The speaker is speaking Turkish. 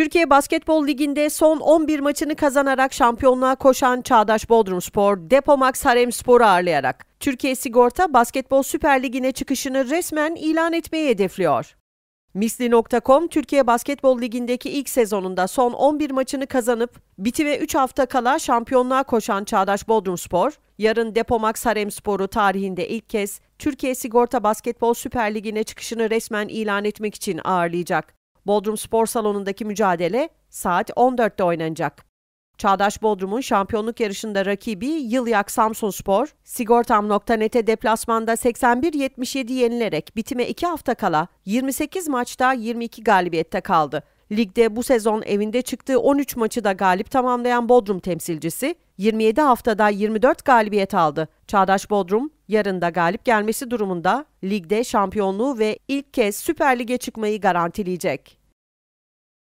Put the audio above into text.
Türkiye Basketbol Ligi'nde son 11 maçını kazanarak şampiyonluğa koşan Çağdaş Spor, Depomax Haremspor'u ağırlayarak Türkiye Sigorta Basketbol Süper Ligi'ne çıkışını resmen ilan etmeyi hedefliyor. Misli.com Türkiye Basketbol Ligi'ndeki ilk sezonunda son 11 maçını kazanıp bitime 3 hafta kala şampiyonluğa koşan Çağdaş Spor, yarın Depomax Haremspor'u tarihinde ilk kez Türkiye Sigorta Basketbol Süper Ligi'ne çıkışını resmen ilan etmek için ağırlayacak. Bodrum Spor Salonu'ndaki mücadele saat 14'te oynanacak. Çağdaş Bodrum'un şampiyonluk yarışında rakibi Yılyak Samsun Spor, sigortam.net'e deplasmanda 81-77 yenilerek bitime 2 hafta kala 28 maçta 22 galibiyette kaldı. Ligde bu sezon evinde çıktığı 13 maçı da galip tamamlayan Bodrum temsilcisi 27 haftada 24 galibiyet aldı. Çağdaş Bodrum Yarın da galip gelmesi durumunda ligde şampiyonluğu ve ilk kez Süper Lig'e çıkmayı garantileyecek.